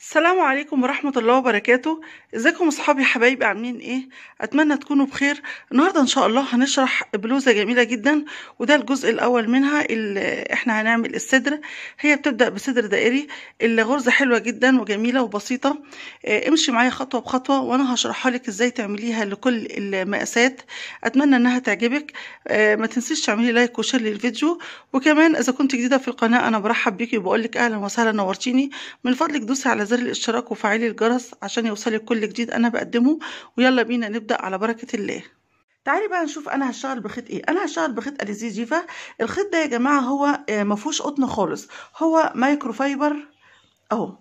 السلام عليكم ورحمة الله وبركاته ازيكم اصحابي حبايبي عاملين ايه اتمنى تكونوا بخير النهاردة ان شاء الله هنشرح بلوزة جميلة جدا وده الجزء الاول منها اللي احنا هنعمل الصدر هي بتبدأ بصدر دائري الغرزة حلوة جدا وجميلة وبسيطة آه، امشي معايا خطوة بخطوة وانا هشرحها لك ازاي تعمليها لكل المقاسات اتمنى انها تعجبك آه، ما تنسيش تعملي لايك وشير للفيديو وكمان اذا كنت جديدة في القناة انا برحب بيكي وبقول لك اهلا وسهلا نورتيني من فضلك دوسي على زر الاشتراك وفعلي الجرس عشان يوصلك كل جديد أنا بقدمه ويلا بينا نبدأ على بركة الله تعالي بقى نشوف انا هشتغل بخيط ايه انا هشتغل بخيط اليزي جيفا الخيط ده يا جماعه هو آه، ما فيهوش قطن خالص هو مايكرو فايبر اهو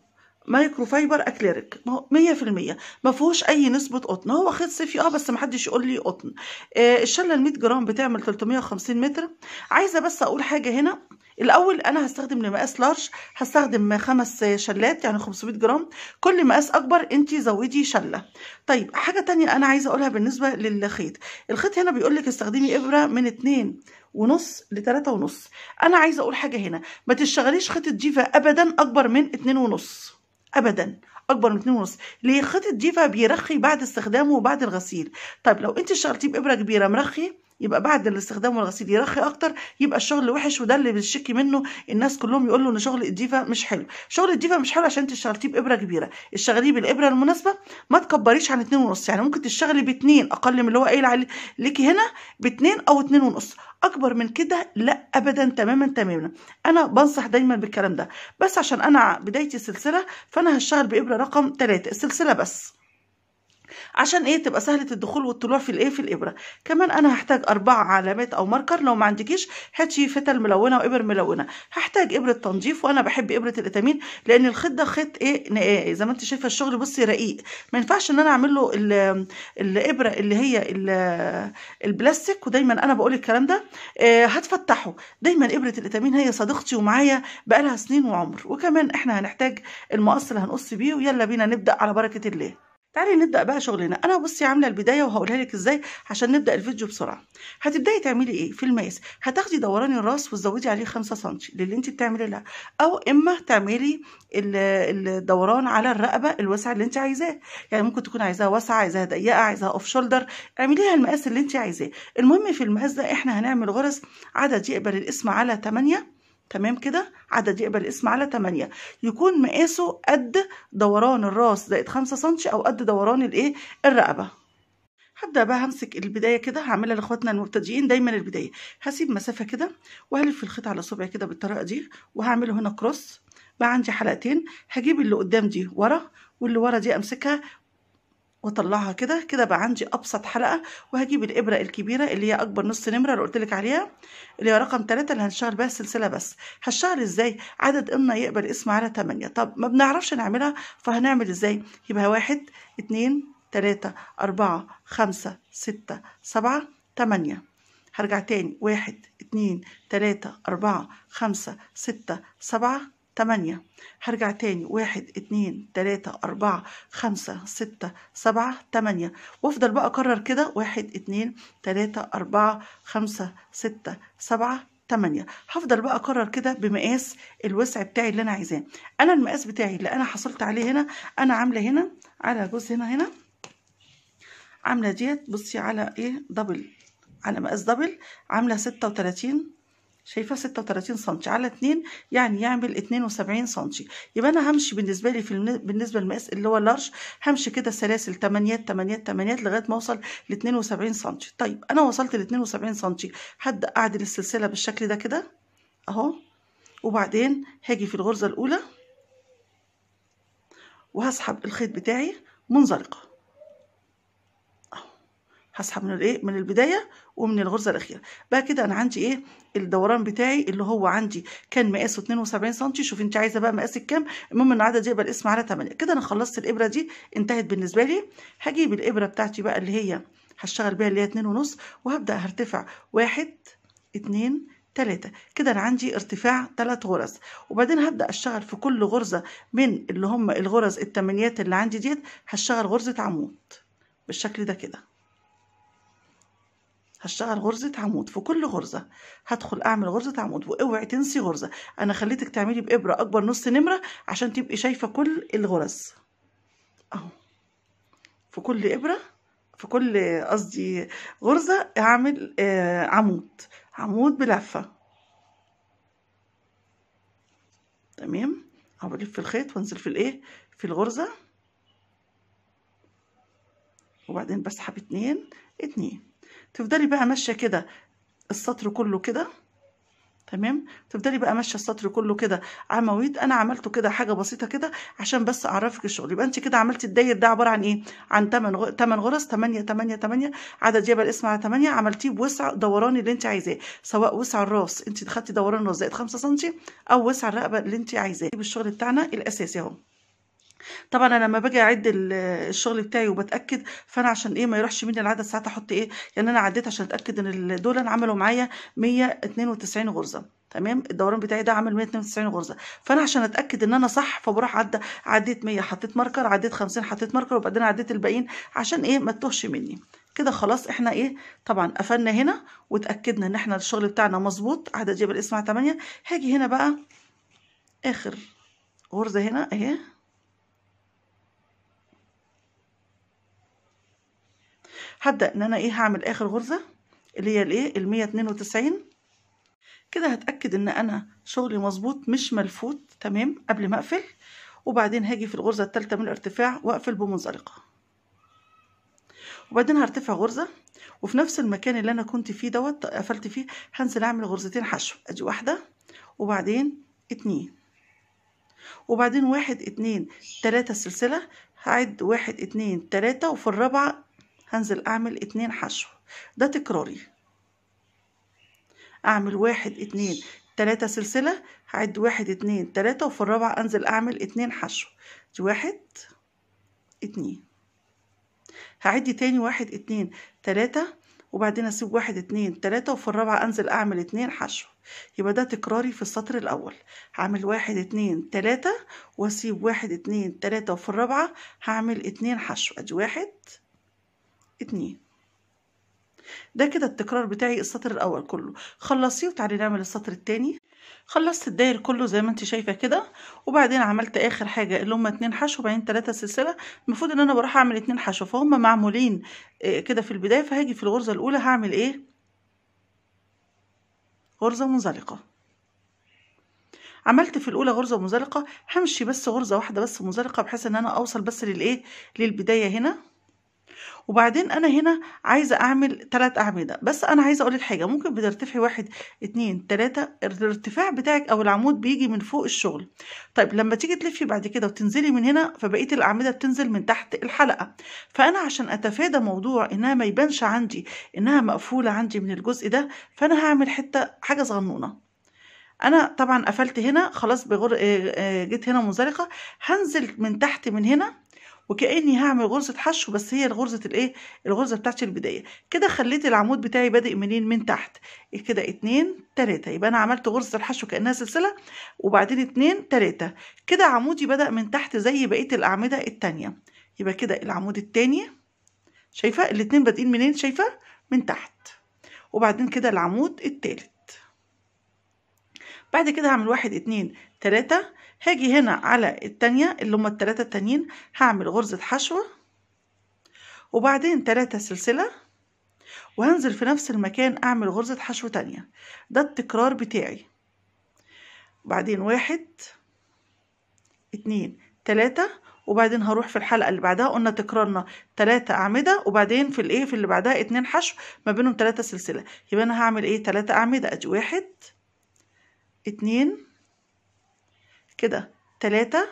مايكرو فايبر اكليريك مية في المية ما فيهوش اي نسبة قطن هو خيط صيفي اه بس محدش يقول لي قطن آه الشلة المية جرام بتعمل 350 متر عايزة بس اقول حاجة هنا الاول انا هستخدم لمقاس لارج هستخدم خمس شلات يعني 500 جرام كل مقاس اكبر انت زودي شله طيب حاجه تانية انا عايزه اقولها بالنسبه للخيط الخيط هنا بيقول لك استخدمي ابره من 2 ونص لتلاتة ونص انا عايزه اقول حاجه هنا ما تشتغليش خيط الديفا ابدا اكبر من 2 ونص ابدا اكبر من 2 ونص ليه خيط الديفا بيرخي بعد استخدامه وبعد الغسيل طيب لو انت اشتغلتيه بابره كبيره مرخي يبقى بعد الاستخدام والغسيل يرخي اكتر يبقى الشغل وحش وده اللي بتشتكي منه الناس كلهم يقولوا ان شغل الديفا مش حلو شغل الديفا مش حلو عشان انت اشتغلتيه بابره كبيره اشتغليه بالابره المناسبه ما تكبريش عن 2 ونص يعني ممكن تشتغلي باتنين اقل من اللي هو قايل ليكي هنا باتنين او اتنين ونص اكبر من كده لا ابدا تماما تماما انا بنصح دايما بالكلام ده بس عشان انا بدايتي سلسله فانا هشتغل بابره رقم ثلاثة السلسله بس عشان ايه تبقى سهله الدخول والطلوع في الايه في الابره كمان انا هحتاج اربع علامات او ماركر لو ما عندكيش هاتي فتل ملونه وابر ملونه هحتاج ابره تنظيف وانا بحب ابره الاتامين لان الخيط ده خيط ايه زي ما انت شايفه الشغل بصي رقيق ما ينفعش ان انا اعمل له الابره اللي هي البلاستيك ودايما انا بقول الكلام ده آه، هتفتحه دايما ابره الاتامين هي صديقتي ومعايا بقالها سنين وعمر وكمان احنا هنحتاج المقص اللي هنقص بيه ويلا بينا نبدا على بركه الله تعالي نبدا بقى شغلنا انا بصي عامله البدايه وهقولها لك ازاي عشان نبدا الفيديو بسرعه هتبداي تعملي ايه في المقاس هتاخدي دوران الراس وتزودي عليه 5 سم للي انت بتعملي لها او اما تعملي الدوران على الرقبه الواسع اللي انت عايزاه يعني ممكن تكون عايزاها واسعه عايزاها ضيقه عايزاها اوف شولدر اعمليها المقاس اللي انت عايزاه المهم في المقاس ده احنا هنعمل غرز عدد يقبل القسم على 8 تمام كده عدد يقبل اسم على 8 يكون مقاسه قد دوران الراس زائد 5 سنتي او قد دوران الايه الرقبه هبدا بقى همسك البدايه كده هعملها لاخواتنا المبتدئين دايما البدايه هسيب مسافه كده وهلف الخيط على صبعي كده بالطريقه دي وهعمله هنا كروس بقى عندي حلقتين هجيب اللي قدام دي ورا واللي ورا دي امسكها واطلعها كده كده بقى عندي ابسط حلقه وهجيب الابره الكبيره اللي هي اكبر نص نمره اللي قلت لك عليها اللي هي رقم 3 اللي هنشتغل بيها السلسله بس هشتغل ازاي عدد قمنا يقبل اسم على 8 طب ما بنعرفش نعملها فهنعمل ازاي يبقى واحد اتنين تلاتة أربعة خمسة ستة سبعة تمانية هرجع تاني واحد اتنين تلاتة أربعة خمسة ستة سبعة تمانية هرجع تاني واحد اتنين تلاتة أربعة خمسة ستة سبعة تمانية وافضل بقى أكرر كده واحد اتنين تلاتة أربعة خمسة ستة سبعة تمانية هفضل بقى اكرر كده بمقاس الوسع بتاعي اللي انا عايزاه انا المقاس بتاعي اللي انا حصلت عليه هنا انا عامله هنا على جزء هنا هنا عامله ديت بصي على ايه دبل على مقاس دبل عامله ستة وتلاتين شايفة 36 سم على 2 يعني يعمل 72 سم يبقى انا همشي بالنسبه لي في بالنسبه للمقاس اللي هو لارج همشي كده سلاسل 8 8 8 لغايه ما اوصل ل 72 سم طيب انا وصلت ل 72 سم هبدا اعدل السلسله بالشكل ده كده اهو وبعدين هاجي في الغرزه الاولى وهسحب الخيط بتاعي منزلقه هسحب من الايه من البدايه ومن الغرزه الاخيره بقى كده انا عندي ايه الدوران بتاعي اللي هو عندي كان مقاسه 72 سم شوف انت عايزه بقى مقاسك كام المهم ان العدد يقبل اسم على 8 كده انا خلصت الابره دي انتهت بالنسبه لي هجيب الابره بتاعتي بقى اللي هي هشتغل بيها اللي هي 2 ونص وهبدا هرتفع 1 2 3 كده انا عندي ارتفاع 3 غرز وبعدين هبدا اشتغل في كل غرزه من اللي هم الغرز التمانيات اللي عندي ديت هشتغل غرزه عمود بالشكل ده كده هشتغل غرزة عمود في كل غرزة هدخل أعمل غرزة عمود وأوعي تنسي غرزة أنا خليتك تعملي بإبرة أكبر نص نمرة عشان تبقي شايفة كل الغرز أهو في كل إبرة في كل قصدي غرزة أعمل آه عمود عمود بلفة تمام أهو بلف الخيط وأنزل في الإيه في الغرزة وبعدين بسحب اتنين اتنين تفضلي بقى ماشيه كده السطر كله كده تمام تفضلي بقى ماشيه السطر كله كده عواميد انا عملته كده حاجه بسيطه كده عشان بس اعرفك الشغل يبقى انت كده عملتي الداير ده عباره عن ايه عن 8 غرز 8 8 8 عدد يبقى الاسم على 8 عملتيه بوسع دوران اللي انت عايزاه سواء وسع الراس انت خدتي دوران الراس زائد 5 سم او وسع الرقبه اللي انت عايزاه بالشغل بتاعنا الاساسي اهو طبعًا أنا لمّا باجي أعِد الشغل بتاعي وبتاكد فأنا عشان إيه ما يروحش منّي العدد ساعات أحُط إيه، لإن يعني أنا عدّيت عشان أتأكد إن دول انا عملوا معايا 192 غُرزة تمام، الدوران بتاعي ده عمل 192 غُرزة، فأنا عشان أتأكد إن أنا صح فبروح عدّة عدّيت 100 حطّيت ماركر، عدّيت 50 حطّيت ماركر، وبعدين عدّيت الباقيين عشان إيه ما تتوهش منّي. كده خلاص إحنا إيه طبعًا قفلنا هنا واتأكدنا إن إحنا الشغل بتاعنا مظبوط عدد جبل اسمها 8 هاجي هنا بقى آخر غُرزة هنا أهي. هبدأ ان انا ايه هعمل اخر غرزة اللي هي الايه المية اتنين وتسعين كده هتأكد ان انا شغلي مظبوط مش ملفوت تمام قبل ما اقفل وبعدين هاجي في الغرزة التالتة من الارتفاع واقفل بمنزلقة وبعدين هرتفع غرزة وفي نفس المكان اللي انا كنت فيه دوت قفلت فيه هنزل اعمل غرزتين حشو ادي واحدة وبعدين اتنين وبعدين واحد اتنين تلاتة سلسلة هعد واحد اتنين تلاتة وفي الرابعة هنزل أعمل اتنين حشو ده تكراري أعمل واحد اتنين تلاتة سلسلة هعد واحد اتنين تلاتة وفي الرابعة أنزل أعمل اتنين حشو دي واحد اتنين هعد تاني واحد اتنين تلاتة وبعدين أسيب واحد اتنين تلاتة وفي الرابعة أنزل أعمل اتنين حشو يبقى ده تكراري في السطر الأول هعمل واحد اتنين تلاتة وأسيب واحد اتنين تلاتة وفي الرابعة هعمل اتنين حشو أدي واحد اتنين ده كده التكرار بتاعي السطر الاول كله خلصيه وتعالي نعمل السطر التاني خلصت الداير كله زي ما انت شايفه كده وبعدين عملت اخر حاجه اللي هم اتنين حشو وبعدين تلاته سلسله المفروض ان انا بروح اعمل اتنين حشو فهم معمولين آه، كده في البدايه فهاجي في الغرزه الاولى هعمل ايه غرزه منزلقه عملت في الاولى غرزه منزلقه همشي بس غرزه واحده بس منزلقه بحيث ان انا اوصل بس للايه للبدايه هنا وبعدين انا هنا عايزه اعمل ثلاث اعمده بس انا عايزه اقول حاجه ممكن بترتفعي واحد اتنين تلاته الارتفاع بتاعك او العمود بيجي من فوق الشغل طيب لما تيجي تلفي بعد كده وتنزلي من هنا فبقيه الاعمده بتنزل من تحت الحلقه فانا عشان اتفادى موضوع انها ما يبانش عندي انها مقفوله عندي من الجزء ده فانا هعمل حته حاجه صغنونه انا طبعا قفلت هنا خلاص بغر... آه، آه، جيت هنا منزلقه هنزل من تحت من هنا وكاني هعمل غرزه حشو بس هي الغرزه الايه الغرزه بتاعتي البدايه كده خليت العمود بتاعي بادئ منين من تحت كده اتنين تلاتة يبقى انا عملت غرزه الحشو كانها سلسله وبعدين اتنين تلاتة كده عمودي بدا من تحت زي بقيه الاعمده التانيه يبقى كده العمود التاني شايفه الاتنين بادئين منين شايفه من تحت وبعدين كده العمود التالت بعد كده هعمل واحد اتنين تلاتة هاجي هنا على التانية اللي هما التلاتة التانيين هعمل غرزة حشوة وبعدين تلاتة سلسلة وهنزل في نفس المكان أعمل غرزة حشو تانية ده التكرار بتاعي بعدين واحد اتنين تلاتة وبعدين هروح في الحلقة اللي بعدها قلنا تكرارنا تلاتة أعمدة وبعدين في الإيه في اللي بعدها اتنين حشو ما بينهم تلاتة سلسلة يبقى أنا هعمل إيه تلاتة أعمدة أدي واحد اتنين كده تلاتة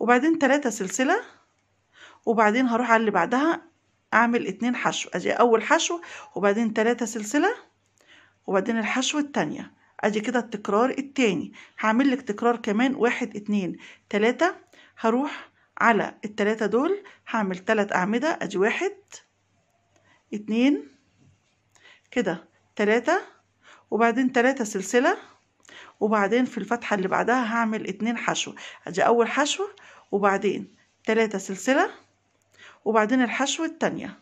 وبعدين تلاتة سلسلة وبعدين هروح على اللي بعدها اعمل اتنين حشو ادي اول حشو وبعدين تلاتة سلسلة وبعدين الحشو التانية ادي كده التكرار التاني هعمل لك تكرار كمان واحد اتنين تلاتة هروح على التلاتة دول هعمل تلات اعمدة ادي واحد اتنين كده تلاتة وبعدين تلاتة سلسلة وبعدين في الفتحة اللي بعدها هعمل اتنين حشو ادي اول حشو وبعدين تلاتة سلسلة وبعدين الحشو التانية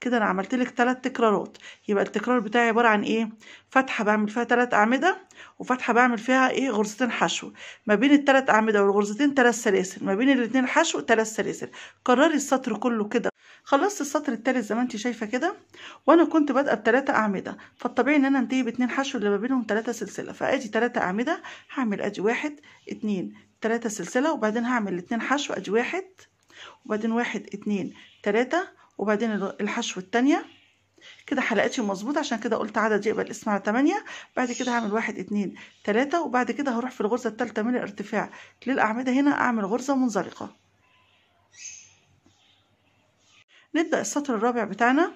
كده انا عملت لك ثلاث تكرارات يبقى التكرار بتاعي عباره عن ايه فتحه بعمل فيها ثلاث اعمده وفتحه بعمل فيها ايه غرزتين حشو ما بين الثلاث اعمده والغرزتين ثلاث سلاسل ما بين الاثنين حشو ثلاث سلاسل كرري السطر كله كده خلصت السطر الثالث زي ما انت شايفه كده وانا كنت بادئه بثلاثه اعمده فالطبيعي ان انا انتهي باثنين حشو اللي ما بينهم ثلاثه سلسله فادي ثلاثه اعمده هعمل ادي واحد اثنين ثلاثه سلسله وبعدين هعمل الاثنين حشو ادي واحد وبعدين واحد اثنين ثلاثه وبعدين الحشو التانية كده حلقتي مظبوطة عشان كده قلت عدد يقبل اسم على تمانية بعد كده هعمل واحد اتنين تلاتة وبعد كده هروح في الغرزة التالتة من الارتفاع للأعمدة هنا أعمل غرزة منزلقة نبدأ السطر الرابع بتاعنا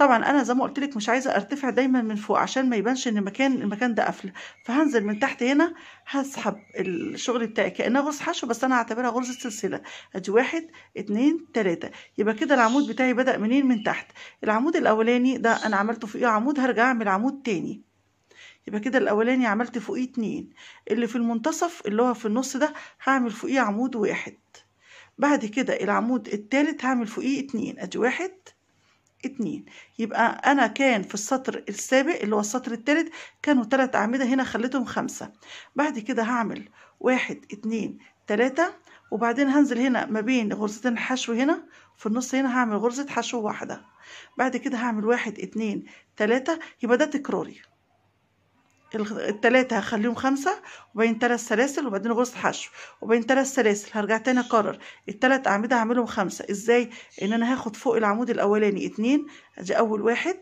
طبعا انا زي ما قلت لك مش عايزه ارتفع دايما من فوق عشان ما يبانش ان المكان المكان ده قافله فهنزل من تحت هنا هسحب الشغل بتاعي كانها غرز حشو بس انا هعتبرها غرزه سلسله ادي واحد اتنين تلاته يبقى كده العمود بتاعي بدا منين من تحت العمود الاولاني ده انا عملته فوقيه عمود هرجع اعمل عمود تاني يبقى كده الاولاني عملت فوقيه اتنين اللي في المنتصف اللي هو في النص ده هعمل فوقيه عمود واحد بعد كده العمود التالت هعمل فوقيه اتنين ادي واحد اتنين يبقى أنا كان في السطر السابق اللي هو السطر التالت كانوا تلات أعمدة هنا خليتهم خمسة بعد كده هعمل واحد اتنين تلاتة وبعدين هنزل هنا ما بين غرزتين الحشو هنا في النص هنا هعمل غرزة حشو واحدة بعد كده هعمل واحد اتنين تلاتة يبقى ده تكراري التلاتة هخليهم خمسة وبين تلات سلاسل وبعدين غرز حشو وبين تلات سلاسل هرجع تاني اكرر التلات اعمدة هعملهم خمسة ازاي ان انا هاخد فوق العمود الاولاني اتنين ادي اول واحد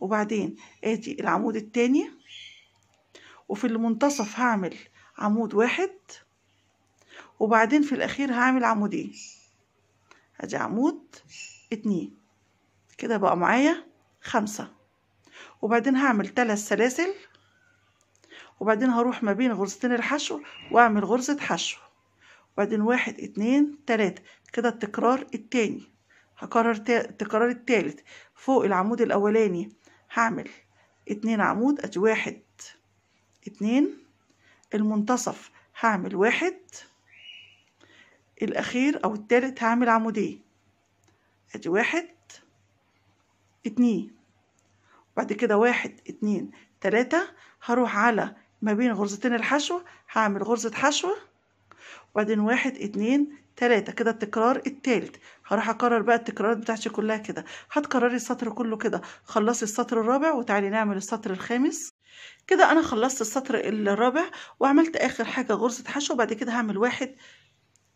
وبعدين ادي العمود التاني وفي المنتصف هعمل عمود واحد وبعدين في الاخير هعمل عمودين ادي عمود اتنين كده بقى معايا خمسة وبعدين هعمل تلات سلاسل وبعدين هروح ما بين غرزتين الحشو واعمل غرزة حشو وبعدين واحد اتنين تلاتة كده التكرار التاني هكرر التكرار التالت فوق العمود الاولاني هعمل اتنين عمود ادي واحد اتنين المنتصف هعمل واحد الاخير او التالت هعمل عمودين ادي واحد اتنين وبعد كده واحد اتنين تلاتة هروح على ما بين غرزتين الحشو هعمل غرزة حشو وبعدين واحد اتنين تلاتة كده التكرار التالت هروح اكرر بقى التكرارات بتاعتي كلها كده هتكرري السطر كله كده خلصي السطر الرابع وتعالي نعمل السطر الخامس كده انا خلصت السطر الرابع وعملت اخر حاجة غرزة حشو وبعد كده هعمل واحد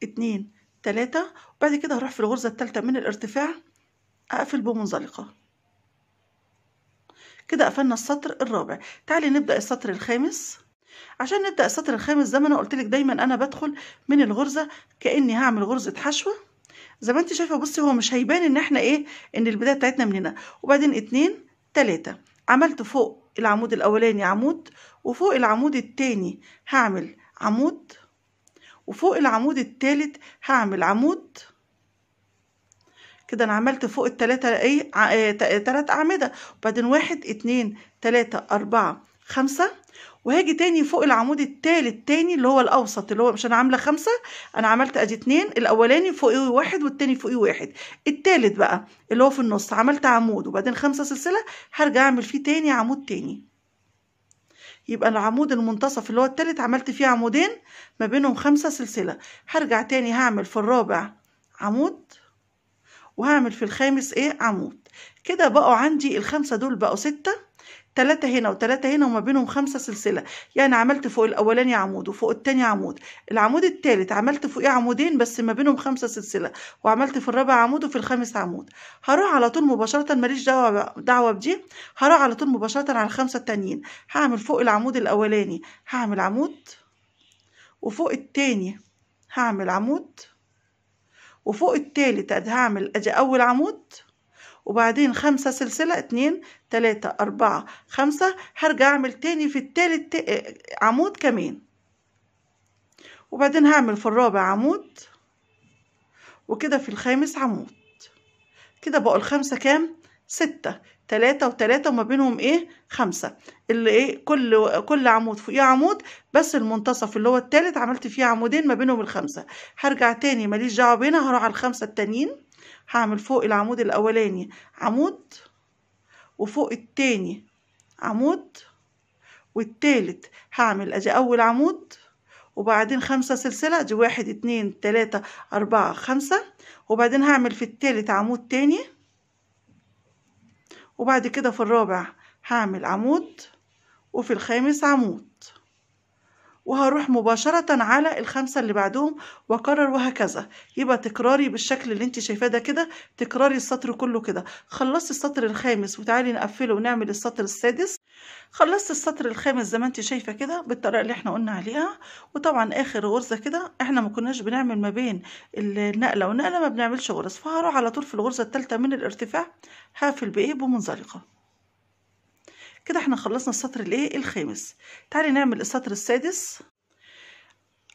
اتنين تلاتة وبعد كده هروح في الغرزة التالتة من الارتفاع اقفل بمنزلقة كده قفلنا السطر الرابع تعالي نبدأ السطر الخامس عشان نبدأ السطر الخامس زي ما انا قلت لك دايما انا بدخل من الغرزة كأني هعمل غرزة حشوة زي ما انت شايفة بصي هو مش هيبان ان احنا ايه ان البداية بتاعتنا من هنا وبعدين اتنين تلاتة عملت فوق العمود الاولاني عمود وفوق العمود التاني هعمل عمود وفوق العمود التالت هعمل عمود كده انا عملت فوق التلاتة ايه آه، تلات اعمدة وبعدين واحد اتنين تلاتة اربعة خمسة وهاجي تاني فوق العمود التالت تاني اللي هو الاوسط اللي هو مش انا عامله خمسه انا عملت ادي اتنين الاولاني فوقيه واحد والتاني فوقيه واحد التالت بقى اللي هو في النص عملت عمود وبعدين خمسه سلسله هرجع اعمل فيه تاني عمود تاني يبقى العمود المنتصف اللي هو التالت عملت فيه عمودين ما بينهم خمسه سلسله هرجع تاني هعمل في الرابع عمود وهعمل في الخامس ايه عمود كده بقوا عندي الخمسة دول بقوا ستة تلاتة هنا وثلاثه هنا وما بينهم خمسة سلسلة يعني عملت فوق الأولاني عمود وفوق التاني عمود العمود التالت عملت فوقيه عمودين بس ما بينهم خمسة سلسلة وعملت في الرابع عمود وفي الخامس عمود هروح على طول مباشرة ماليش دعوة دعوة بدي هروح على طول مباشرة على الخمسة التانيين هعمل فوق العمود الأولاني هعمل عمود وفوق التاني هعمل عمود وفوق التالت ادي هعمل ادي اول عمود وبعدين خمسة سلسلة اتنين تلاتة اربعة خمسة هرجع اعمل تاني في التالت آه، عمود كمان وبعدين هعمل في الرابع عمود وكده في الخامس عمود كده بقوا الخمسة كام ستة تلاتة وتلاتة وما بينهم ايه خمسة اللي ايه كل كل عمود فوقيه عمود بس المنتصف اللي هو التالت عملت فيه عمودين ما بينهم الخمسة هرجع تاني ماليش دعوة بينا هروح على الخمسة التانيين هعمل فوق العمود الاولاني عمود وفوق التاني عمود والتالت هعمل ادي اول عمود وبعدين خمسة سلسلة دي واحد اتنين تلاتة اربعة خمسة وبعدين هعمل في التالت عمود تاني وبعد كده في الرابع هعمل عمود وفي الخامس عمود وهروح مباشرة على الخمسة اللي بعدهم واكرر وهكذا يبقى تكراري بالشكل اللي انت شايفاه ده كده تكراري السطر كله كده خلصت السطر الخامس وتعالي نقفله ونعمل السطر السادس خلصت السطر الخامس زي ما انت شايفه كده بالطريقه اللي احنا قلنا عليها وطبعا اخر غرزه كده احنا ما كناش بنعمل ما بين النقله والنقله ما بنعملش غرز فهروح على طول في الغرزه الثالثه من الارتفاع هقفل بايه بمنزلقه كده احنا خلصنا السطر الايه الخامس تعالي نعمل السطر السادس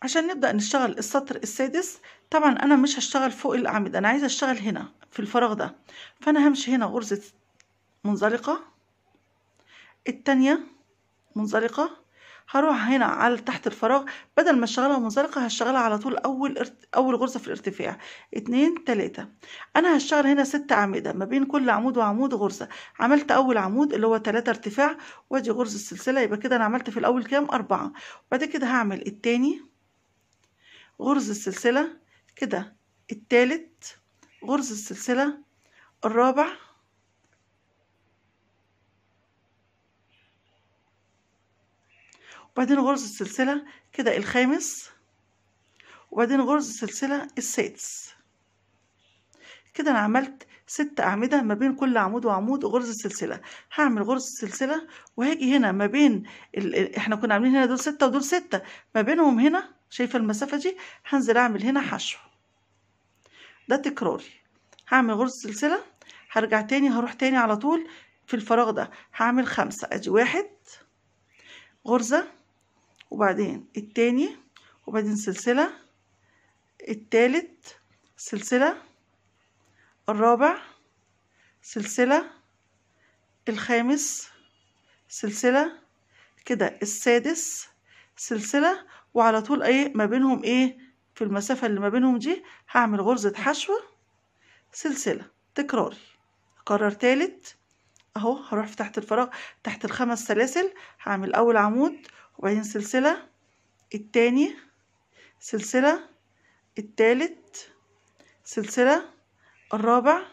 عشان نبدأ نشتغل السطر السادس طبعا انا مش هشتغل فوق الاعمدة انا عايزة اشتغل هنا في الفراغ ده فانا همشي هنا غرزة منزلقة الثانيه منزلقة هروح هنا على تحت الفراغ بدل ما اشتغلها منزلقة هشتغلها على طول أول أول غرزة في الارتفاع اتنين تلاتة أنا هشتغل هنا ست أعمدة ما بين كل عمود وعمود غرزة عملت أول عمود اللي هو تلاتة ارتفاع وأدي غرزة السلسلة يبقى كده أنا عملت في الأول كام أربعة وبعد كده هعمل التاني غرزة السلسلة كده التالت غرزة السلسلة الرابع وبعدين غرز السلسلة كده الخامس وبعدين غرز السلسلة السادس كده أنا عملت ست أعمدة ما بين كل عمود وعمود غرز السلسلة هعمل غرز السلسلة وهاجي هنا ما بين ال... احنا كنا عاملين هنا دول ستة ودول ستة ما بينهم هنا شايفة المسافة دي هنزل أعمل هنا حشو ده تكراري هعمل غرز سلسلة هرجع تاني هروح تاني على طول في الفراغ ده هعمل خمسة ادي واحد غرزة وبعدين التاني وبعدين سلسلة التالت سلسلة الرابع سلسلة الخامس سلسلة كده السادس سلسلة وعلى طول ايه ما بينهم ايه في المسافة اللي ما بينهم دي هعمل غرزة حشو سلسلة تكراري اكرر تالت اهو هروح في تحت الفراغ تحت الخمس سلاسل هعمل اول عمود وبعدين سلسلة التاني سلسلة التالت سلسلة الرابع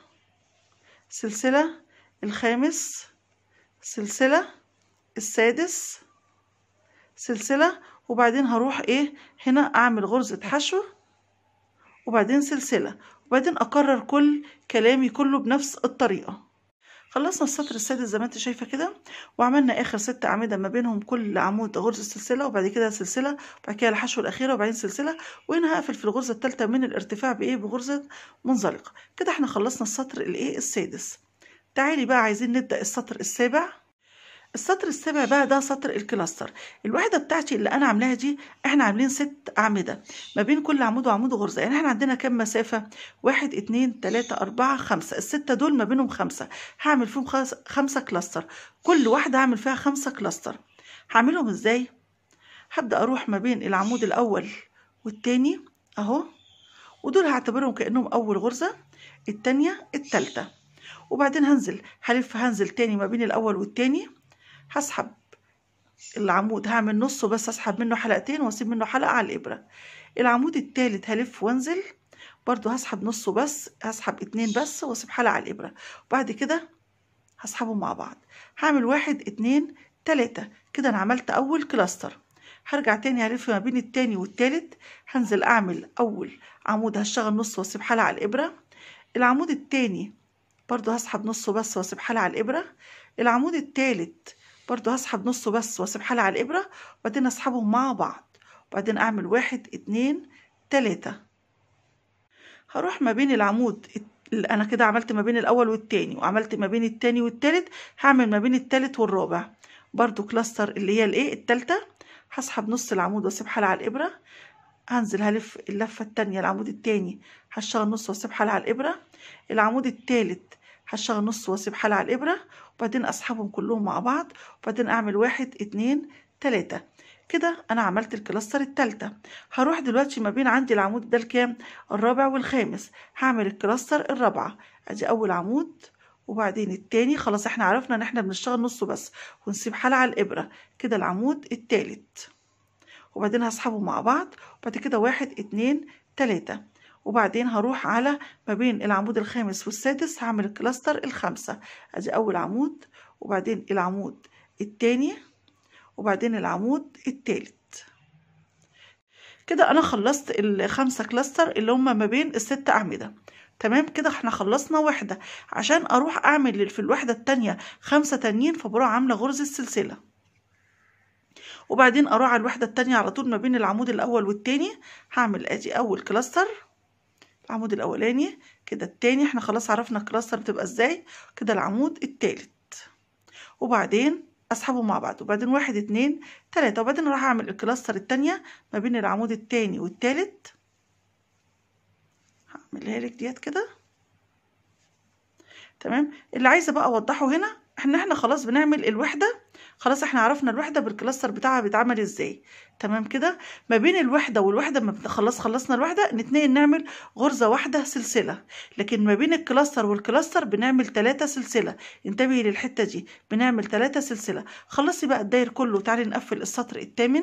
سلسلة الخامس سلسلة السادس سلسلة وبعدين هروح ايه هنا اعمل غرزة حشو وبعدين سلسلة وبعدين اكرر كل كلامي كله بنفس الطريقة خلصنا السطر السادس زي ما انت شايفه كده وعملنا اخر ست اعمده ما بينهم كل عمود غرزه سلسله وبعد كده سلسله وبعد كده الحشو الاخيره وبعدين سلسله وهنا هقفل في الغرزه الثالثه من الارتفاع بايه بغرزه منزلقه كده احنا خلصنا السطر الايه السادس تعالي بقى عايزين نبدا السطر السابع السطر السابع بقى ده سطر الكلاستر الوحده بتاعتي اللي انا عاملاها دي احنا عاملين ست اعمده ما بين كل عمود وعمود غرزه يعني احنا عندنا كام مسافه واحد اتنين تلاته اربعه خمسه السته دول ما بينهم خمسه هعمل فيهم خمسه كلاستر كل واحده هعمل فيها خمسه كلاستر هعملهم ازاي هبدا اروح ما بين العمود الاول والتاني اهو ودول هعتبرهم كانهم اول غرزه التانيه التالته وبعدين هنزل هلف هنزل تاني ما بين الاول والتاني هسحب العمود هعمل نصه بس هسحب منه حلقتين واسيب منه حلقة على الإبرة العمود التالت هلف وانزل برضو هسحب نصه بس هسحب اتنين بس واسيب حلقة على الإبرة وبعد كده هسحبهم مع بعض هعمل واحد اتنين تلاتة كده أنا عملت أول كلاستر هرجع تاني هلف ما بين التاني والتالت هنزل أعمل أول عمود هشتغل نص واسيب حلقة على الإبرة العمود التاني برضو هسحب نصه بس واسيب حلقة على الإبرة العمود الثالث برضو هسحب نصه بس واسيب حالة على الإبرة وبعدين أسحبهم مع بعض وبعدين أعمل واحد اتنين تلاتة هروح ما بين العمود أنا كده عملت ما بين الأول والتاني وعملت ما بين التاني والتالت هعمل ما بين التالت والرابع برضو كلاستر اللي هي الإيه التالتة هسحب نص العمود واسيب حالة على الإبرة هنزل هلف اللفة التانية العمود التاني هشتغل نص واسيب حالة على الإبرة العمود التالت هشتغل نص واسيب حالة على الإبرة وبعدين أسحبهم كلهم مع بعض وبعدين أعمل واحد اتنين تلاتة كده أنا عملت الكلاستر التالتة هروح دلوقتي ما بين عندي العمود ده الكام الرابع والخامس هعمل الكلاستر الرابعة أدي أول عمود وبعدين التاني خلاص احنا عرفنا ان احنا بنشتغل نصه بس ونسيب حالة على الإبرة كده العمود التالت وبعدين هسحبهم مع بعض وبعد كده واحد اتنين تلاتة وبعدين هروح على ما بين العمود الخامس والسادس هعمل الكلاستر الخمسة ادي اول عمود وبعدين العمود التاني وبعدين العمود التالت كده انا خلصت الخمسة كلاستر اللي هما ما بين الست اعمدة تمام كده احنا خلصنا وحدة عشان اروح اعمل في الوحدة التانية خمسة تانيين فبروح عاملة غرز السلسلة وبعدين اروح على الوحدة التانية على طول ما بين العمود الاول والتاني هعمل ادي اول كلاستر العمود الاولاني كده التاني احنا خلاص عرفنا الكلاستر بتبقى ازاي كده العمود التالت وبعدين اسحبهم مع بعض وبعدين واحد اتنين تلاتة وبعدين راح اعمل الكلاستر التانية ما بين العمود التاني والتالت هعملها لك ديت كده تمام اللي عايزه بقى اوضحه هنا ان احنا خلاص بنعمل الوحده خلاص احنا عرفنا الوحده بالكلاستر بتاعها بيتعمل ازاي تمام كده ما بين الوحده والوحده ما خلاص خلصنا الوحده نتنين نعمل غرزه واحده سلسله لكن ما بين الكلاستر والكلاستر بنعمل ثلاثه سلسله انتبهي للحته دي بنعمل ثلاثه سلسله خلصي بقى الداير كله تعالي نقفل السطر الثامن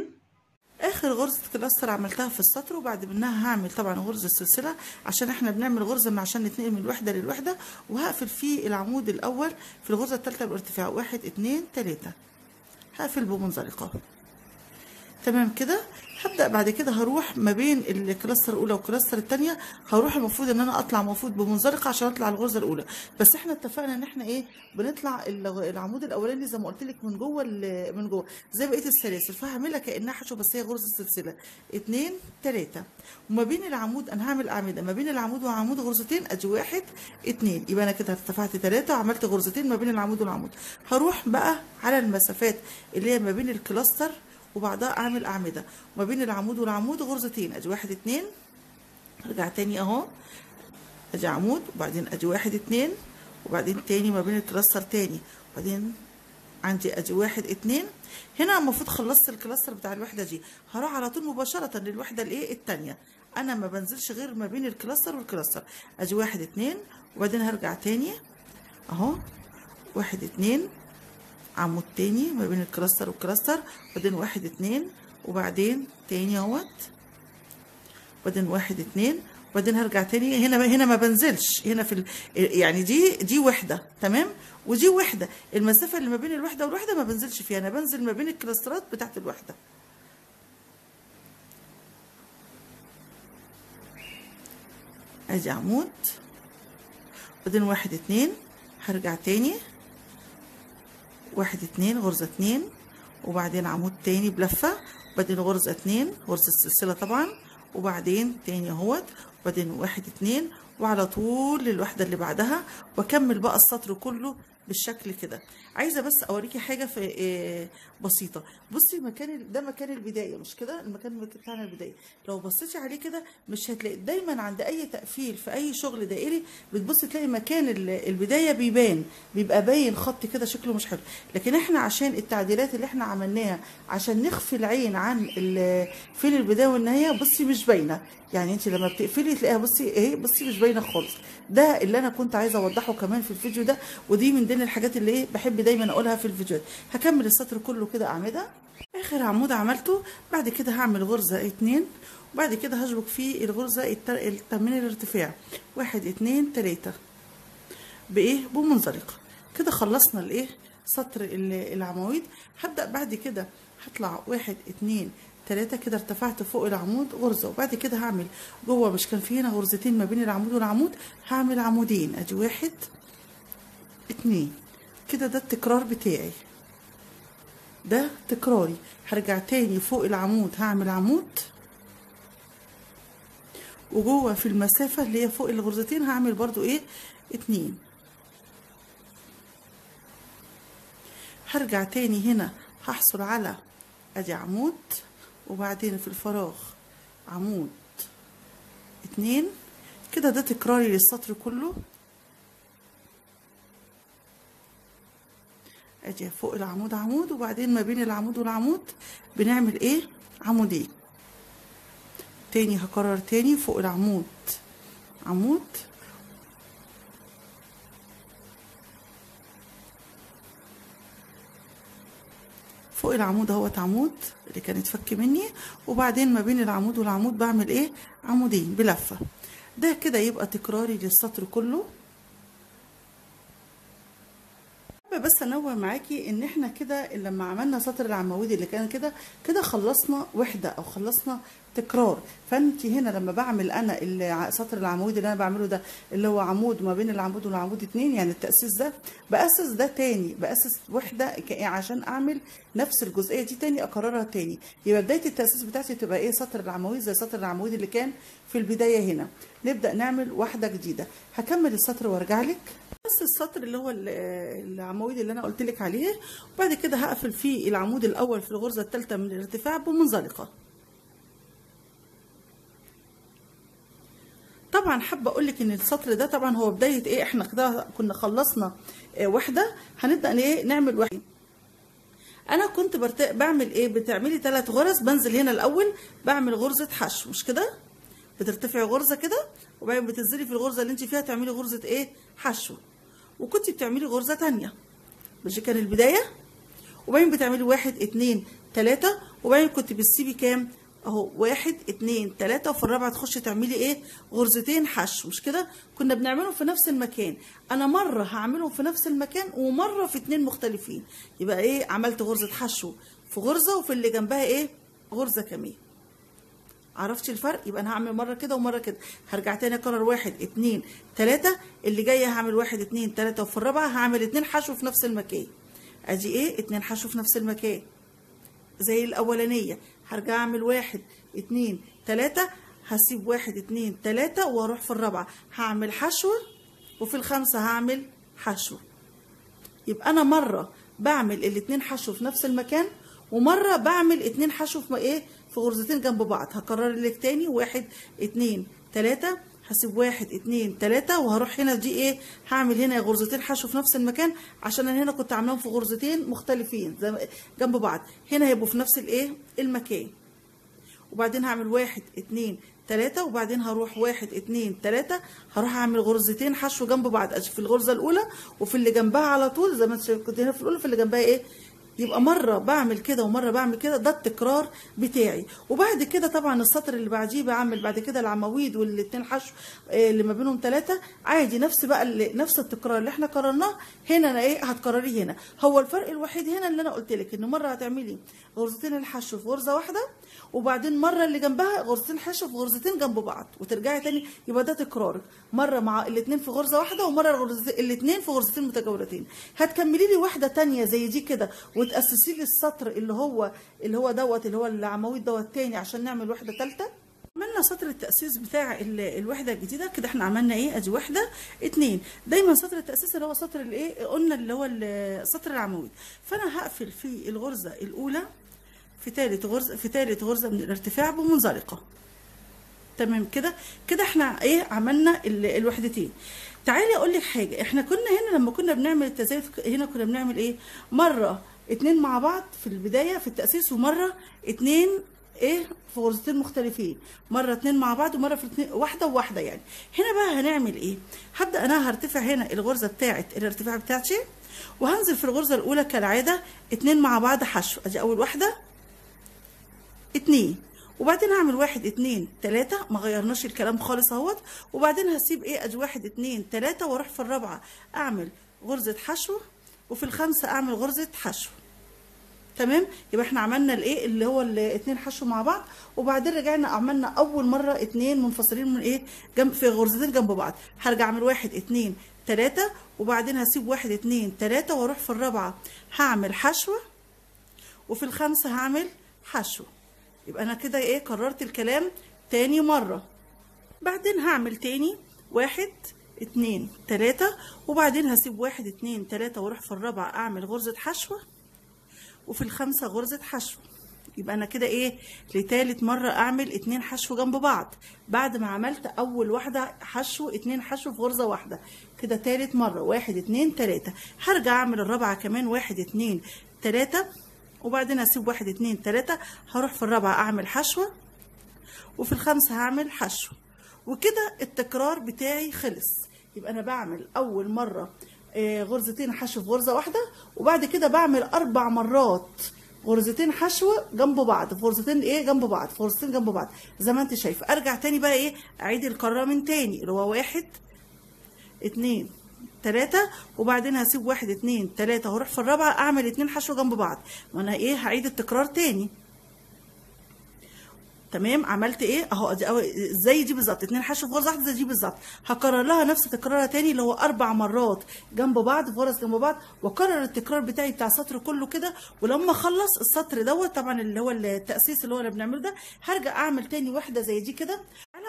اخر غرزه كلاستر عملتها في السطر وبعد منها هعمل طبعا غرزه سلسله عشان احنا بنعمل غرزه عشان نتنقل من الوحده للوحده وهقفل في العمود الاول في الغرزه الثالثه بارتفاع واحد اتنين تلاته هقفل بمنزلقة تمام كده هبدا بعد كده هروح ما بين الكلاستر الاولى والكلاستر الثانيه هروح المفروض ان انا اطلع المفروض بمنزلقه عشان اطلع الغرزه الاولى بس احنا اتفقنا ان احنا ايه بنطلع العمود الاولاني زي ما قلت لك من جوه من جوه زي بقيه السلاسل فهعملها كانها حشو بس هي غرزه سلسله اثنين ثلاثه وما بين العمود انا هعمل اعمده ما بين العمود وعمود غرزتين ادي واحد اثنين يبقى انا كده ارتفعت ثلاثه وعملت غرزتين ما بين العمود والعمود هروح بقى على المسافات اللي هي ما بين الكلاستر وبعدها اعمل اعمده ما بين العمود والعمود غرزتين ادي واحد اتنين ارجع تاني اهو ادي عمود وبعدين ادي واحد اتنين وبعدين تاني ما بين الكلاستر تاني وبعدين عندي ادي واحد اتنين هنا المفروض خلصت الكلاستر بتاع الوحده دي هروح على طول مباشره للوحده الايه التانيه انا ما بنزلش غير ما بين الكلاستر والكلاستر ادي واحد اتنين وبعدين هرجع تاني اهو واحد اتنين عمود تاني ما بين الكلاستر والكلاستر وبعدين واحد اتنين وبعدين تاني اهوت وبعدين واحد اتنين وبعدين هرجع تاني هنا هنا ما بنزلش هنا في يعني دي دي وحده تمام ودي وحده المسافه اللي ما بين الوحده والوحده ما بنزلش فيها انا بنزل ما بين الكلاسترات بتاعت الوحده ادي عمود وبعدين واحد اتنين هرجع تاني واحد اتنين غرزة اتنين وبعدين عمود تاني بلفة وبعدين غرزة اتنين غرزة السلسلة طبعا وبعدين تاني اهوت وبعدين واحد اتنين وعلى طول للوحدة اللي بعدها واكمل بقى السطر كله بالشكل كده عايزة بس اوريكي حاجة في آه، بسيطه بصي مكان ده مكان البدايه مش كده المكان بتاعنا البدايه لو بصيتي عليه كده مش هتلاقي دايما عند اي تقفيل في اي شغل دائري بتبصي تلاقي مكان البدايه بيبان بيبقى باين خط كده شكله مش حلو لكن احنا عشان التعديلات اللي احنا عملناها عشان نخفي العين عن فين البدايه والنهايه بصي مش باينه يعني انت لما بتقفلي تلاقيها بصي اهي بصي مش باينه خالص ده اللي انا كنت عايزه اوضحه كمان في الفيديو ده ودي من ضمن الحاجات اللي ايه بحب دايما اقولها في الفيديوهات هكمل السطر كله كده اعمده اخر عمود عملته بعد كده هعمل غرزه اتنين وبعد كده هشبك فيه الغرزه التمين الارتفاع واحد اتنين تلاته بايه بمنزلقه كده خلصنا الايه سطر العمود هبدا بعد كده هطلع واحد اتنين تلاتة كده ارتفعت فوق العمود غرزة وبعد كده هعمل جوه مش كان فينا غرزتين ما بين العمود والعمود هعمل عمودين ادي واحد اتنين كده ده التكرار بتاعي ده تكراري هرجع تاني فوق العمود هعمل عمود وجوه في المسافة اللي هي فوق الغرزتين هعمل برضو ايه اتنين هرجع تاني هنا هحصل على ادي عمود وبعدين في الفراغ عمود اتنين كده ده تكراري للسطر كله اجي فوق العمود عمود وبعدين ما بين العمود والعمود بنعمل ايه عمودين تاني هكرر تاني فوق العمود عمود فوق العمود اهوت عمود اللي كان اتفك مني وبعدين ما بين العمود والعمود بعمل ايه عمودين بلفه ده كده يبقى تكراري للسطر كله حابه بس انوه معاكي ان احنا كده لما عملنا سطر العمودي اللي كان كده كده خلصنا وحده او خلصنا تكرار فانت هنا لما بعمل انا سطر العمود اللي انا بعمله ده اللي هو عمود ما بين العمود والعمود اتنين يعني التاسيس ده باسس ده تاني باسس وحده عشان اعمل نفس الجزئيه دي تاني اكررها تاني يبقى بدايه التاسيس بتاعتي تبقى ايه سطر العمود زي سطر العمود اللي كان في البدايه هنا نبدا نعمل واحده جديده هكمل السطر وارجع لك بس السطر اللي هو العمود اللي انا قلت لك عليه وبعد كده هقفل فيه العمود الاول في الغرزه الثالثه من الارتفاع بمنزلقه طبعا حابه اقول لك ان السطر ده طبعا هو بدايه ايه احنا كده كنا خلصنا إيه وحده هنبدا ايه نعمل وحده انا كنت برت... بعمل ايه بتعملي ثلاث غرز بنزل هنا الاول بعمل غرزه حشو مش كده بترتفعي غرزه كده وبعدين بتنزلي في الغرزه اللي انت فيها تعملي غرزه ايه حشو وكنت بتعملي غرزه ثانيه مش كان البدايه وبعدين بتعملي واحد اثنين ثلاثه وبعدين كنت بتسيبي كام اهو واحد اتنين تلاتة وفي الرابعة تخشي تعملي ايه غرزتين حشو مش كده كنا بنعملهم في نفس المكان انا مرة هعملهم في نفس المكان ومرة في اتنين مختلفين يبقى ايه عملت غرزة حشو في غرزة وفي اللي جنبها ايه غرزة كمان عرفتي الفرق يبقى انا هعمل مرة كده ومرة كده هرجع تاني اكرر واحد اتنين تلاتة اللي جاية هعمل واحد اتنين تلاتة وفي الرابعة هعمل اتنين حشو في نفس المكان ادي ايه اتنين حشو في نفس المكان زي الاولانيه هرجع اعمل واحد اتنين تلاتة هسيب واحد اتنين تلاتة واروح في الرابعة هعمل حشوة وفي الخمسة هعمل حشوة يبقى انا مرة بعمل الاتنين حشو في نفس المكان ومرة بعمل اتنين حشو في ايه في غرزتين جنب بعض هكرر لك تاني واحد اتنين تلاتة هسيب واحد اتنين تلاته وهروح هنا دي ايه هعمل هنا غرزتين حشو في نفس المكان عشان انا هنا كنت عاملاهم في غرزتين مختلفين زي جنب بعض هنا هيبقوا في نفس الايه المكان وبعدين هعمل واحد اتنين تلاتة وبعدين هروح واحد اتنين تلاتة هروح اعمل غرزتين حشو جنب بعض في الغرزة الاولى وفي اللي جنبها على طول زي ما كنت هنا في الاولى في اللي جنبها ايه يبقى مرة بعمل كده ومرة بعمل كده ده التكرار بتاعي وبعد كده طبعا السطر اللي بعديه بعمل بعد كده العواميد والاتنين حشو آه، اللي ما بينهم ثلاثة عادي نفس بقى نفس التكرار اللي احنا قررناه هنا انا ايه هتكرريه هنا هو الفرق الوحيد هنا اللي انا قلت لك ان مرة هتعملي غرزتين الحشو في غرزة واحدة وبعدين مرة اللي جنبها غرزتين حشو في غرزتين جنب بعض وترجعي تاني يبقى ده تكرارك مرة مع الاتنين في غرزة واحدة ومرة الاتنين في غرزتين متجاورتين هتكملي لي واحدة تانية زي دي كده وتاسسي لي السطر اللي هو اللي هو دوت اللي هو العواميد دوت تاني عشان نعمل وحده ثالثه عملنا سطر التاسيس بتاع الوحده الجديده كده احنا عملنا ايه ادي وحده اتنين دايما سطر التاسيس اللي هو سطر الايه قلنا اللي هو سطر العواميد فانا هقفل في الغرزه الاولى في ثالث غرزه في ثالث غرزه من الارتفاع بمنزلقه تمام كده كده احنا ايه عملنا الوحدتين تعالي اقول لك حاجه احنا كنا هنا لما كنا بنعمل التزايد هنا كنا بنعمل ايه مره اتنين مع بعض في البداية في التأسيس ومرة اتنين ايه في غرزتين مختلفين مرة اتنين مع بعض ومرة في اتنين واحدة وواحدة يعني هنا بقى هنعمل ايه هبدأ انا هرتفع هنا الغرزة بتاعت الارتفاع بتاعتي وهنزل في الغرزة الاولى كالعادة اتنين مع بعض حشو ادي اول واحدة اتنين وبعدين هعمل واحد اتنين تلاتة ما غيرناش الكلام خالص اهوت وبعدين هسيب ايه ادي واحد اتنين تلاتة واروح في الرابعة اعمل غرزة حشو وفي الخمسة اعمل غرزة حشو تمام يبقى احنا عملنا الايه اللي هو الاتنين حشو مع بعض وبعدين رجعنا عملنا اول مرة اتنين منفصلين من ايه جنب في غرزتين جنب بعض هرجع اعمل واحد اتنين تلاتة وبعدين هسيب واحد اتنين تلاتة واروح في الرابعة هعمل حشوة وفي الخامسة هعمل حشو يبقى انا كده ايه كررت الكلام تاني مرة بعدين هعمل تاني واحد اتنين تلاتة وبعدين هسيب واحد اتنين تلاتة واروح في الرابعة اعمل غرزة حشوة وفي الخامسة غرزة حشو يبقى انا كده ايه لتالت مرة اعمل اتنين حشو جنب بعض بعد ما عملت اول واحدة حشو اتنين حشو في غرزة واحدة كده تالت مرة واحد اتنين تلاتة هرجع اعمل الرابعة كمان واحد اتنين تلاتة وبعدين هسيب واحد اتنين تلاتة هروح في الرابعة اعمل حشوة وفي الخامسة هعمل حشو وكده التكرار بتاعي خلص يبقى انا بعمل اول مره آه، غرزتين حشو في غرزه واحده وبعد كده بعمل اربع مرات غرزتين حشو جنب بعض في غرزتين ايه جنب بعض في غرزتين جنب بعض زي ما انت شايفه ارجع تاني بقى ايه اعيد الكره من تاني اللي هو واحد اتنين تلاتة وبعدين هسيب واحد اتنين تلاتة واروح في الرابعة اعمل اتنين حشو جنب بعض ما انا ايه هعيد التكرار تاني تمام عملت ايه اهو ادي زي دي بالظبط اتنين حشو في غرزه واحده زي دي بالظبط هكرر لها نفس تكرارها تاني اللي هو اربع مرات جنب بعض في غرز جنب بعض واكرر التكرار بتاعي بتاع السطر كله كده ولما اخلص السطر دوت طبعا اللي هو التاسيس اللي هو اللي بنعمله ده هرجع اعمل تاني واحده زي دي كده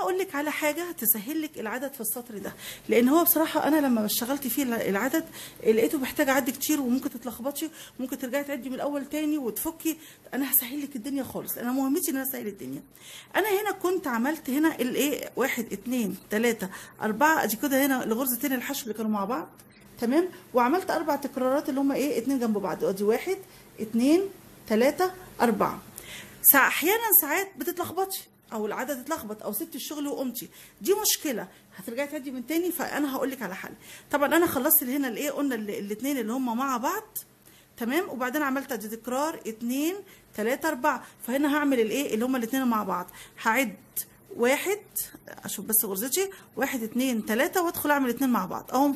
هقول لك على حاجه تسهل لك العدد في السطر ده لان هو بصراحه انا لما اشتغلت فيه العدد لقيته محتاج عد كتير وممكن تتلخبطي ممكن ترجعي تعدي من الاول تاني وتفكي انا هسهل لك الدنيا خالص انا مهمتي ان انا اسهل الدنيا انا هنا كنت عملت هنا الايه واحد اتنين تلاته اربعه ادي كده هنا الغرزتين الحشو اللي كانوا مع بعض تمام وعملت اربع تكرارات اللي هم ايه اتنين جنب بعض ادي واحد اتنين تلاته اربعه احيانا ساعات بتتلخبطي او العدد اتلخبط او سبت الشغل وقمتي دي مشكله هترجعي تعدي من تاني فانا هقول لك على حل طبعا انا خلصت اللي هنا الايه قلنا الاثنين اللي هم مع بعض تمام وبعدين عملت تكرار اثنين ثلاثه اربعة فهنا هعمل الايه اللي هما الاثنين مع بعض هعد واحد اشوف بس غرزتي واحد اثنين ثلاثه وادخل اعمل اثنين مع بعض اهو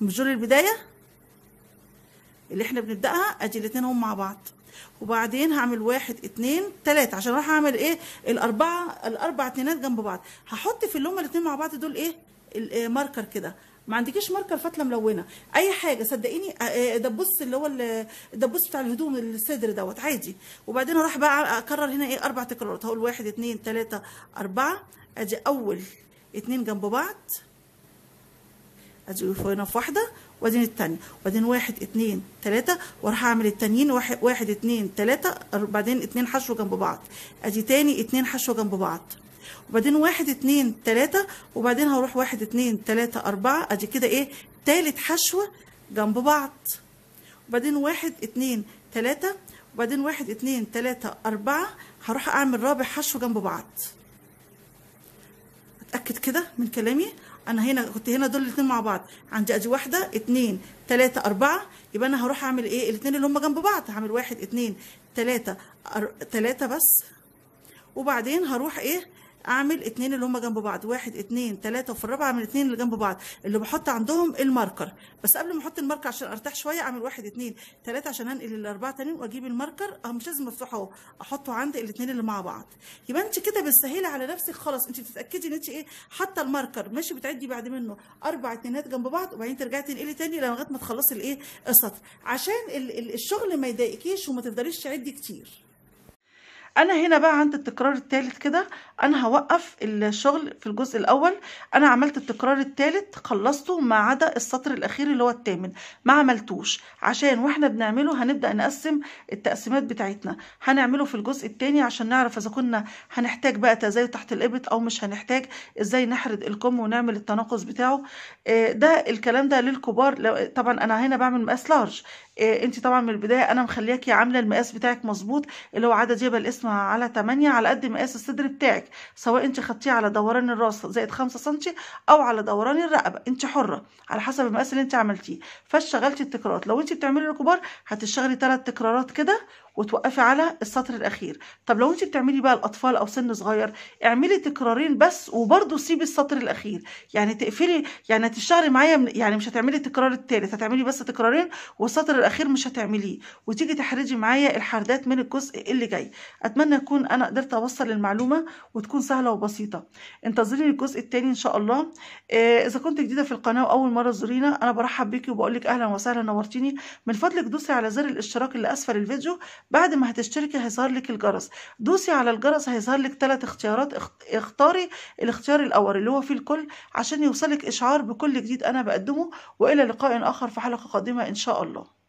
مش البداية اللي احنا بنبدأها ادي الاثنين هم مع بعض وبعدين هعمل واحد اتنين تلاتة عشان راح اعمل ايه الاربعة الاربع اتنينات جنب بعض هحط في اللي هما الاتنين مع بعض دول ايه الماركر آه، كده ما عندكيش ماركر فتله ملونه اي حاجه صدقيني آه، آه، دبوس اللي هو الدبوس بتاع الهدوم الصدر دوت عادي وبعدين اروح بقى اكرر هنا ايه اربع تكرارات هقول واحد اتنين تلاته اربعه ادي اول اتنين جنب بعض ادي هنا في واحده وادين الثانية وبعدين واحد اتنين تلاتة واروح اعمل التانيين واحد, واحد اتنين تلاتة بعدين اتنين حشو جنب بعض ادي تاني اتنين حشو جنب بعض وبعدين واحد اتنين تلاتة وبعدين هروح واحد اتنين تلاتة اربعة ادي كده ايه تالت حشوة جنب بعض وبعدين واحد اتنين تلاتة وبعدين واحد اتنين تلاتة اربعة هروح اعمل رابع حشو جنب بعض اتاكد كده من كلامي انا هنا كنت هنا دول الاثنين مع بعض عندي ادي واحده اثنين ثلاثه اربعه يبقى انا هروح اعمل ايه الاثنين اللي هم جنب بعض هعمل واحد اثنين ثلاثه ثلاثه بس وبعدين هروح ايه اعمل اتنين اللي هم جنب بعض واحد اتنين تلاته وفي الرابعه اعمل اتنين اللي جنب بعض اللي بحط عندهم الماركر بس قبل ما احط الماركر عشان ارتاح شويه اعمل واحد اتنين تلاته عشان هنقل الاربعه تاني واجيب الماركر اه مش لازم افتحه اهو احطه عند الاتنين اللي مع بعض يبقى انت كده بالسهيله على نفسك خلاص انت بتتاكدي ان انت ايه حاطه الماركر ماشي بتعدي بعد منه اربع اتنينات جنب بعض وبعدين ترجعي تنقلي تاني لغايه ما تخلصي الايه السطر عشان الشغل ما يضايقكيش وما تفضليش تعدي كتير انا هنا بقى عند التكرار الثالث كده انا هوقف الشغل في الجزء الاول انا عملت التكرار الثالث خلصته ما عدا السطر الاخير اللي هو الثامن ما عملتوش عشان واحنا بنعمله هنبدا نقسم التقسيمات بتاعتنا هنعمله في الجزء الثاني عشان نعرف اذا كنا هنحتاج بقى تزايد تحت الابط او مش هنحتاج ازاي نحرد الكم ونعمل التناقص بتاعه آه، ده الكلام ده للكبار طبعا انا هنا بعمل مقاس لارج آه، انت طبعا من البدايه انا مخلياكي عامله المقاس بتاعك مظبوط اللي هو عدد جبل اس تسمة على 8 على قد مقاس الصدر بتاعك سواء انت خدتيه على دوران الراس زائد 5 سم او على دوران الرقبه انت حره على حسب المقاس اللي انت عملتيه فاشتغلتي التكرارات لو انت بتعملي الكبار هتشتغلي 3 تكرارات كده وتوقفي على السطر الاخير طب لو انت بتعملي بقى الاطفال او سن صغير اعملي تكرارين بس وبرده سيبي السطر الاخير يعني تقفلي يعني هتشتغلي معايا يعني مش هتعملي التكرار الثالث هتعملي بس تكرارين والسطر الاخير مش هتعمليه وتيجي تحرجي معايا الحردات من الجزء اللي جاي اتمنى اكون انا قدرت اوصل المعلومه وتكون سهله وبسيطه انتظريني الجزء الثاني ان شاء الله آه، اذا كنت جديده في القناه واول مره تزورينا انا برحب بيكي وبقول لك اهلا وسهلا نورتيني من فضلك دوسي على زر الاشتراك اللي اسفل الفيديو بعد ما هتشتركي هيظهر لك الجرس دوسي على الجرس هيظهر لك ثلاث اختيارات اختاري الاختيار الاول اللي هو فيه الكل عشان يوصلك اشعار بكل جديد انا بقدمه والى لقاء اخر في حلقه قادمه ان شاء الله